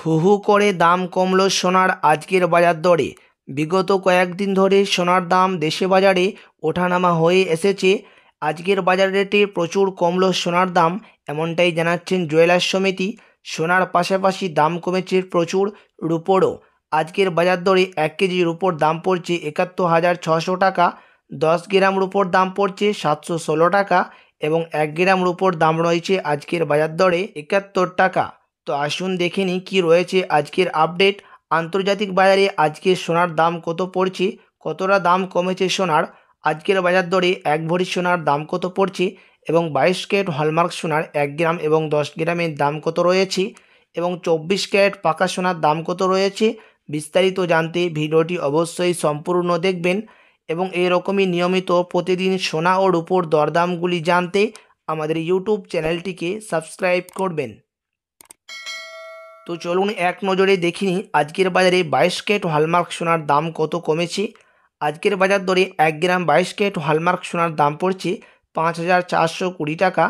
হু হু করে দাম কমল সোনার আজকের বাজার দরে বিগত কয়েকদিন ধরে সোনার দাম দেশে বাজারে ওঠানামা হয়ে এসেছে আজকের বাজার রেটে প্রচুর কমল সোনার দাম এমনটাই জানাচ্ছেন জুয়েলার সমিতি সোনার পাশাপাশি দাম কমেছে প্রচুর রুপোরও আজকের বাজার দরে এক কেজি রুপোর দাম পড়ছে একাত্তর হাজার ছশো টাকা দশ গ্রাম রুপোর দাম পড়ছে সাতশো ষোলো টাকা এবং এক গ্রাম রুপোর দাম রয়েছে আজকের বাজার দরে একাত্তর টাকা তো আসুন দেখে নিই কী রয়েছে আজকের আপডেট আন্তর্জাতিক বাজারে আজকে সোনার দাম কত পড়ছে কতটা দাম কমেছে সোনার আজকের বাজার দরে এক ভরি সোনার দাম কত পড়ছে এবং বাইশ ক্যারেট হলমার্ক সোনার এক গ্রাম এবং দশ গ্রামের দাম কত রয়েছে এবং চব্বিশ ক্যারেট পাকা সোনার দাম কত রয়েছে বিস্তারিত জানতে ভিডিওটি অবশ্যই সম্পূর্ণ দেখবেন এবং এরকমই নিয়মিত প্রতিদিন সোনা ও রূপোর দরদামগুলি জানতে আমাদের ইউটিউব চ্যানেলটিকে সাবস্ক্রাইব করবেন তো চলুন এক নজরে দেখিনি আজকের বাজারে বাইশ কেট হলমার্ক সোনার দাম কত কমেছে আজকের বাজার দরে এক গ্রাম বাইশ কেট হলমার্ক সোনার দাম পড়ছে পাঁচ হাজার চারশো কুড়ি টাকা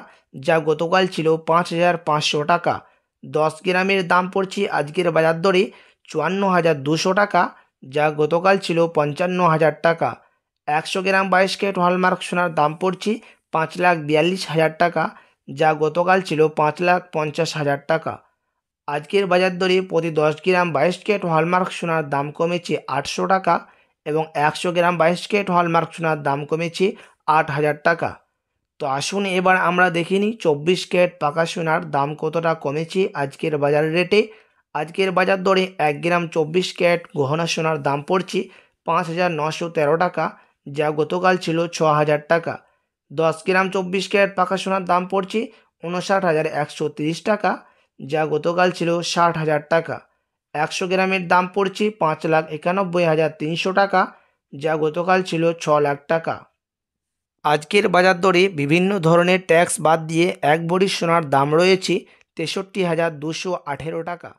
যা গতকাল ছিল পাঁচ হাজার পাঁচশো টাকা দশ গ্রামের দাম পড়ছে আজকের বাজার দরে চুয়ান্ন হাজার দুশো টাকা যা গতকাল ছিল পঞ্চান্ন হাজার টাকা একশো গ্রাম বাইশ কেট হলমার্ক সোনার দাম পড়ছে পাঁচ লাখ বিয়াল্লিশ হাজার টাকা যা গতকাল ছিল পাঁচ লাখ পঞ্চাশ হাজার টাকা আজকের বাজার দরে প্রতি দশ গ্রাম বাইশ কেট হলমার্ক সোনার দাম কমেছে আটশো টাকা এবং একশো গ্রাম বাইশ কেট হলমার্ক সোনার দাম কমেছে আট হাজার টাকা তো আসুন এবার আমরা দেখিনি চব্বিশ কেট পাকা সোনার দাম কতটা কমেছে আজকের বাজার রেটে আজকের বাজার দরে এক গ্রাম চব্বিশ ক্যারেট গহনা সোনার দাম পড়ছে পাঁচ হাজার নশো তেরো টাকা যা গতকাল ছিল ছ হাজার টাকা দশ গ্রাম চব্বিশ ক্যারেট পাকা সোনার দাম পড়ছে উনষাট হাজার একশো তিরিশ টাকা যা গতকাল ছিল ষাট হাজার টাকা একশো গ্রামের দাম পড়ছে পাঁচ লাখ একানব্বই হাজার তিনশো টাকা যা গতকাল ছিল ছ লাখ টাকা আজকের বাজার দরে বিভিন্ন ধরনের ট্যাক্স বাদ দিয়ে এক বড়ি সোনার দাম রয়েছে তেষট্টি হাজার দুশো আঠেরো টাকা